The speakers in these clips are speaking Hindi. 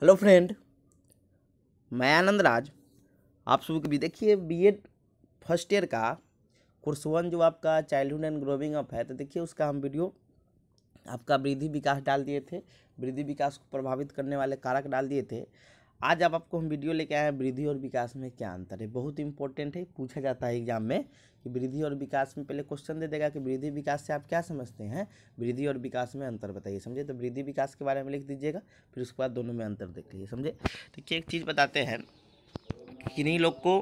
हेलो फ्रेंड मैं आनंद राज आप सबको भी देखिए बीएड फर्स्ट ईयर का कोर्स वन जो आपका चाइल्डहुड एंड ग्रोविंग अप है तो देखिए उसका हम वीडियो आपका वृद्धि विकास डाल दिए थे वृद्धि विकास को प्रभावित करने वाले कारक डाल दिए थे आज आप आपको हम वीडियो लेके आए हैं वृद्धि और विकास में क्या अंतर है बहुत इंपॉर्टेंट है पूछा जाता है एग्जाम में कि वृद्धि और विकास में पहले क्वेश्चन दे देगा कि वृद्धि विकास से आप क्या समझते हैं वृद्धि और विकास में अंतर बताइए समझे तो वृद्धि विकास के बारे में लिख दीजिएगा फिर उसके बाद दोनों में अंतर देख लीजिए समझे देखिए एक चीज़ बताते हैं किन्हीं लोग को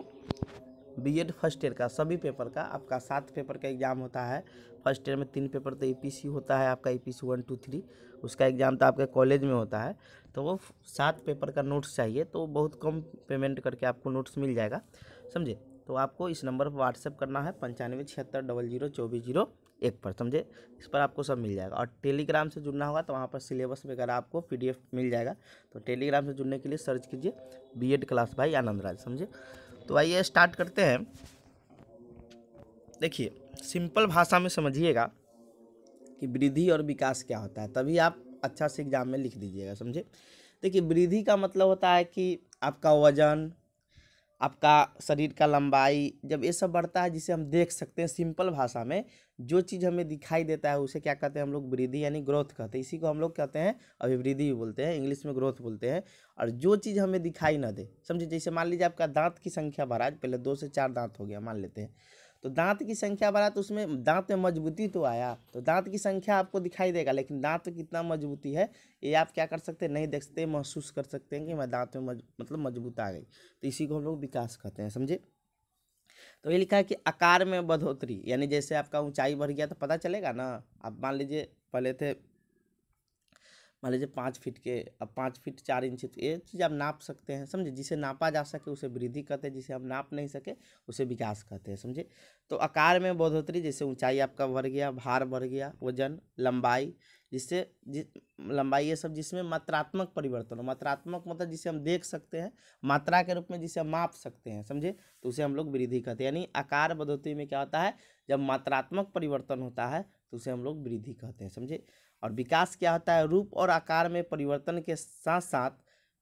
बीएड फर्स्ट ईयर का सभी पेपर का आपका सात पेपर का एग्ज़ाम होता है फर्स्ट ईयर में तीन पेपर तो ईपीसी होता है आपका ईपीसी वन टू थ्री उसका एग्ज़ाम तो आपके कॉलेज में होता है तो वो सात पेपर का नोट्स चाहिए तो बहुत कम पेमेंट करके आपको नोट्स मिल जाएगा समझे तो आपको इस नंबर पर व्हाट्सएप करना है पंचानवे छिहत्तर डबल जीरो चौबीस जीरो एक पर समझे इस पर आपको सब मिल जाएगा और टेलीग्राम से जुड़ना होगा तो वहाँ पर सिलेबस वगैरह आपको पीडीएफ मिल जाएगा तो टेलीग्राम से जुड़ने के लिए सर्च कीजिए बीएड क्लास भाई आनंद राज समझे तो आइए स्टार्ट करते हैं देखिए सिंपल भाषा में समझिएगा कि वृद्धि और विकास क्या होता है तभी आप अच्छा से एग्ज़ाम में लिख दीजिएगा समझे देखिए वृद्धि का मतलब होता है कि आपका वजन आपका शरीर का लंबाई जब ये सब बढ़ता है जिसे हम देख सकते हैं सिंपल भाषा में जो चीज़ हमें दिखाई देता है उसे क्या कहते हैं हम लोग वृद्धि यानी ग्रोथ कहते हैं इसी को हम लोग कहते हैं अभिवृद्धि भी बोलते हैं इंग्लिश में ग्रोथ बोलते हैं और जो चीज़ हमें दिखाई ना दे समझिए जैसे मान लीजिए आपका दांत की संख्या बढ़ा पहले दो से चार दांत हो गया मान लेते हैं तो दांत की संख्या बढ़ा तो उसमें दांत में मजबूती तो आया तो दांत की संख्या आपको दिखाई देगा लेकिन दांत में कितना मजबूती है ये आप क्या कर सकते हैं नहीं देख सकते महसूस कर सकते हैं कि मैं दांत में मज, मतलब मजबूत आ गई तो इसी को हम लोग विकास कहते हैं समझे तो ये लिखा है कि आकार में बढ़ोतरी यानी जैसे आपका ऊंचाई बढ़ गया तो पता चलेगा ना आप मान लीजिए पहले थे मान लीजिए पाँच फीट के अब पाँच फीट चार इंच तो ये चीज़ आप नाप सकते हैं समझे जिसे नापा जा सके उसे वृद्धि कहते हैं जिसे हम नाप नहीं सके उसे विकास कहते हैं समझे तो आकार में बढ़ोतरी जैसे ऊंचाई आपका बढ़ गया भार बढ़ गया वजन लंबाई जिससे जिस लंबाई ये सब जिसमें मात्रात्मक परिवर्तन हो मात्रात्मक मतलब जिसे हम देख सकते हैं मात्रा के रूप में जिसे हम माप सकते हैं समझे तो उसे हम लोग वृद्धि कहते हैं यानी आकार बढ़ोतरी में क्या होता है जब मात्रात्मक परिवर्तन होता है तो उसे हम लोग वृद्धि कहते हैं समझे और विकास क्या होता है रूप और आकार में परिवर्तन के साथ साथ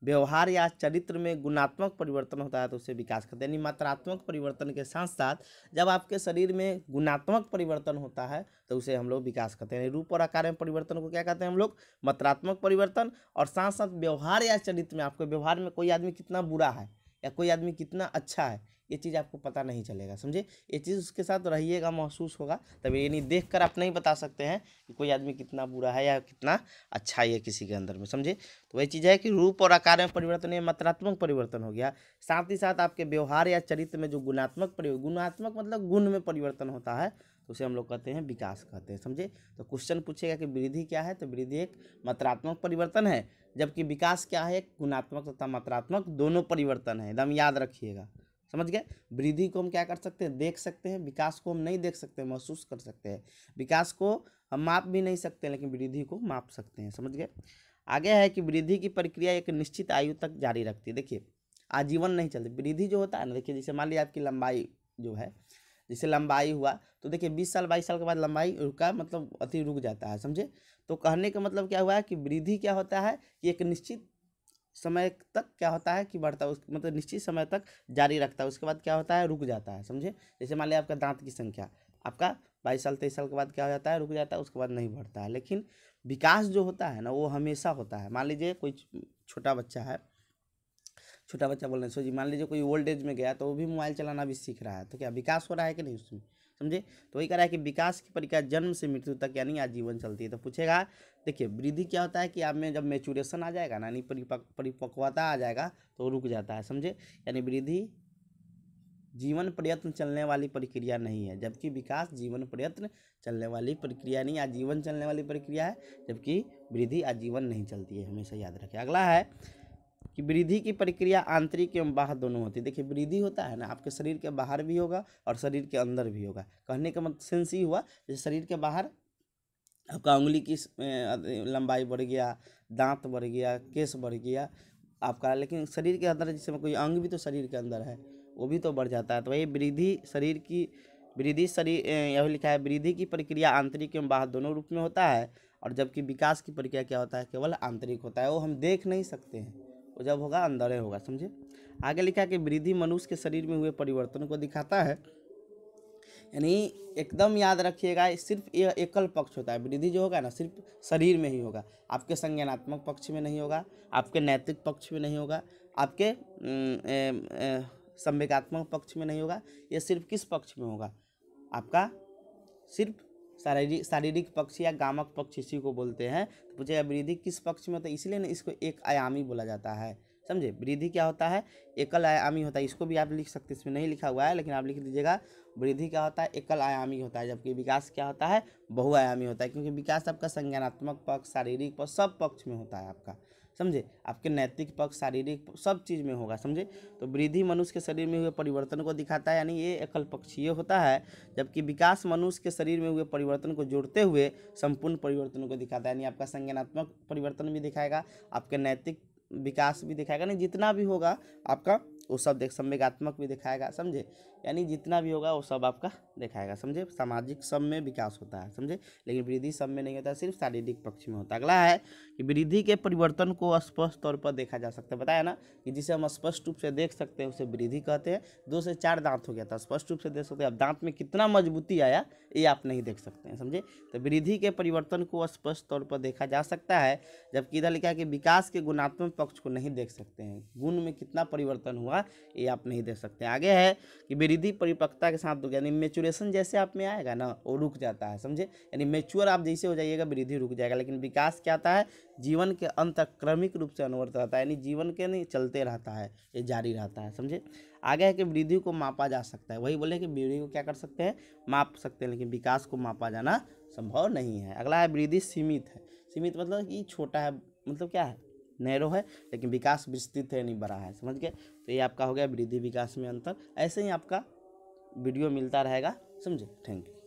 व्यवहार या चरित्र में गुणात्मक परिवर्तन होता है तो उसे विकास कहते हैं यानी मात्रात्मक परिवर्तन के साथ साथ जब आपके शरीर में गुणात्मक परिवर्तन होता है तो उसे हम लोग विकास कहते हैं रूप और आकार में परिवर्तन को क्या कहते हैं हम लोग मात्रात्मक परिवर्तन और साथ साथ व्यवहार या चरित्र में आपके व्यवहार में कोई आदमी कितना बुरा है या कोई आदमी कितना अच्छा है ये चीज़ आपको पता नहीं चलेगा समझे ये चीज़ उसके साथ रहिएगा महसूस होगा तभी यानी देख कर आप नहीं बता सकते हैं कि कोई आदमी कितना बुरा है या कितना अच्छा है किसी के अंदर में समझे तो वही चीज़ है कि रूप और आकार में परिवर्तन या मात्रात्मक परिवर्तन हो गया साथ ही साथ आपके व्यवहार या चरित्र में जो गुणात्मक परिवर्तन गुणात्मक मतलब गुण में परिवर्तन होता है उसे हम लोग कहते हैं विकास कहते हैं समझे तो क्वेश्चन पूछेगा कि वृद्धि क्या है तो वृद्धि एक मात्रात्मक परिवर्तन है जबकि विकास क्या है गुणात्मक तथा मात्रात्मक दोनों परिवर्तन है एकदम याद रखिएगा समझ गए वृद्धि को हम क्या कर सकते हैं देख सकते हैं विकास को हम नहीं देख सकते महसूस कर सकते हैं विकास को हम माप भी नहीं सकते लेकिन वृद्धि को माप सकते हैं समझ गए आगे है कि वृद्धि की प्रक्रिया एक निश्चित आयु तक जारी रखती है देखिए आजीवन नहीं चलती वृद्धि जो होता है ना देखिए जैसे मान लीजिए आपकी लंबाई जो है जैसे लंबाई हुआ तो देखिए बीस साल बाईस साल के बाद लंबाई का मतलब अति रुक जाता है समझे तो कहने का मतलब क्या हुआ है कि वृद्धि क्या होता है कि एक निश्चित समय तक क्या होता है कि बढ़ता उस मतलब निश्चित समय तक जारी रखता है उसके बाद क्या होता है रुक जाता है समझे जैसे मान लिया आपका दांत की संख्या आपका बाईस साल तेईस साल के बाद क्या हो जाता है रुक जाता है उसके बाद नहीं बढ़ता है लेकिन विकास जो होता है ना वो हमेशा होता है मान लीजिए कोई छोटा बच्चा है छोटा बच्चा बोल रहे सो जी मान लीजिए कोई ओल्ड एज में गया तो वो भी मोबाइल चलाना भी सीख रहा है तो क्या विकास हो रहा है कि नहीं उसमें समझे तो वही कह रहा है कि विकास की प्रक्रिया जन्म से मृत्यु तक यानी आजीवन चलती है तो पूछेगा देखिए वृद्धि क्या होता है कि आप में जब मेचुरेशन आ जाएगा ना यानी परिपक्वता आ जाएगा तो रुक जाता है समझे यानी वृद्धि जीवन प्रयत्न चलने वाली प्रक्रिया नहीं है जबकि विकास जीवन प्रयत्न चलने वाली प्रक्रिया नहीं आजीवन चलने वाली प्रक्रिया है जबकि वृद्धि आजीवन नहीं चलती है हमेशा याद रखें अगला है कि वृद्धि की प्रक्रिया आंतरिक एवं बाहर दोनों होती है देखिए वृद्धि होता है ना आपके शरीर के बाहर भी होगा और शरीर के अंदर भी होगा कहने का मतलब सेंस ही हुआ जैसे शरीर के बाहर आपका उंगली की लंबाई बढ़ गया दांत बढ़ गया केस बढ़ गया आपका लेकिन शरीर के अंदर जिसमें कोई अंग भी तो शरीर के अंदर है वो भी तो बढ़ जाता है तो वही वृद्धि शरीर की वृद्धि शरीर यह लिखा है वृद्धि की प्रक्रिया आंतरिक एवं बाहर दोनों रूप में होता है और जबकि विकास की प्रक्रिया क्या होता है केवल आंतरिक होता है वो हम देख नहीं सकते हैं जब होगा अंदर होगा समझे आगे लिखा कि वृद्धि मनुष्य के शरीर में हुए परिवर्तन को दिखाता है यानी एकदम याद रखिएगा सिर्फ ये एकल पक्ष होता है वृद्धि जो होगा ना सिर्फ शरीर में ही होगा आपके संज्ञानात्मक पक्ष में नहीं होगा आपके नैतिक पक्ष में नहीं होगा आपके संवेगात्मक पक्ष में नहीं होगा ये सिर्फ किस पक्ष में होगा आपका सिर्फ शारीरिक शारीरिक पक्ष या गामक पक्ष इसी को बोलते हैं तो पूछेगा वृद्धि किस पक्ष में होता है इसलिए ना इसको एक आयामी बोला जाता है समझे वृद्धि क्या होता है एकल आयामी होता है इसको भी आप लिख सकते इसमें नहीं लिखा हुआ है लेकिन आप लिख दीजिएगा वृद्धि क्या होता है एकल आयामी होता है जबकि विकास क्या होता है बहुआयामी होता है क्योंकि विकास आपका संज्ञानात्मक पक्ष शारीरिक पक्ष सब पक्ष में होता है आपका समझे आपके नैतिक पक्ष शारीरिक सब चीज़ में होगा समझे तो वृद्धि मनुष्य के शरीर में हुए परिवर्तन को दिखाता है यानी ये एकल पक्षीय होता है जबकि विकास मनुष्य के शरीर में हुए परिवर्तन को जोड़ते हुए संपूर्ण परिवर्तन को दिखाता है यानी आपका संज्ञानात्मक परिवर्तन भी दिखाएगा आपके नैतिक विकास भी दिखाएगा नहीं जितना भी होगा आपका वो सब देख संवेगात्मक भी दिखाएगा समझे यानी जितना भी होगा वो सब आपका दिखाएगा समझे सामाजिक सब में विकास होता है समझे लेकिन वृद्धि सब में नहीं होता सिर्फ शारीरिक पक्ष में होता है अगला है कि वृद्धि के परिवर्तन को स्पष्ट तौर पर देखा जा सकता है बताया ना कि जिसे हम स्पष्ट रूप से देख सकते हैं उसे वृद्धि कहते हैं दो से चार दांत हो गया था स्पष्ट रूप से देख सकते हैं अब दांत में कितना मजबूती आया ये आप नहीं देख सकते हैं समझे तो वृद्धि के परिवर्तन को स्पष्ट तौर पर देखा जा सकता है जबकि इधर लिखा है कि विकास के गुणात्मक पक्ष को नहीं देख सकते हैं गुण में कितना परिवर्तन हुआ होगा ये आप नहीं दे सकते आगे है कि वृद्धि परिपक्वता के साथ यानी मेचुरेशन जैसे आप में आएगा ना वो रुक जाता है समझे यानी मेच्योर आप जैसे हो जाइएगा वृद्धि रुक जाएगा लेकिन विकास क्या आता है जीवन के अंत क्रमिक रूप से अनुवर्त रहता है यानी जीवन के नहीं चलते रहता है ये जारी रहता है समझे आगे है कि वृद्धि को मापा जा सकता है वही बोले कि वृद्धि को क्या कर सकते हैं माप सकते हैं लेकिन विकास को मापा जाना संभव नहीं है अगला है वृद्धि सीमित है सीमित मतलब कि छोटा है मतलब क्या है नैरो है लेकिन विकास विस्तृत है नहीं बड़ा है समझ गए तो ये आपका हो गया वृद्धि विकास में अंतर ऐसे ही आपका वीडियो मिलता रहेगा समझे थैंक यू